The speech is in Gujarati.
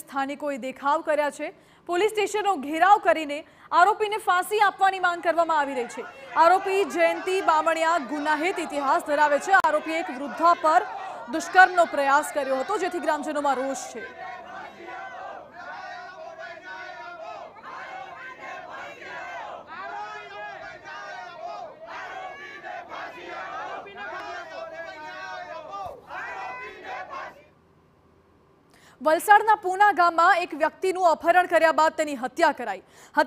સ્થાનિકોએ દેખાવ કર્યા છે પોલીસ સ્ટેશનનો ઘેરાવ કરીને આરોપીને ફાંસી આપવાની માંગ કરવામાં આવી રહી છે આરોપી જયંતિ બામણિયા ગુનાહિત ઇતિહાસ ધરાવે છે આરોપીએ એક વૃદ્ધા પર દુષ્કર્મનો પ્રયાસ કર્યો હતો જેથી ગ્રામજનોમાં રોષ છે વલસાડના પૂના ગામમાં એક વ્યક્તિનું અપહરણ કર્યા બાદ તેની હત્યા કરાઈ હત્યા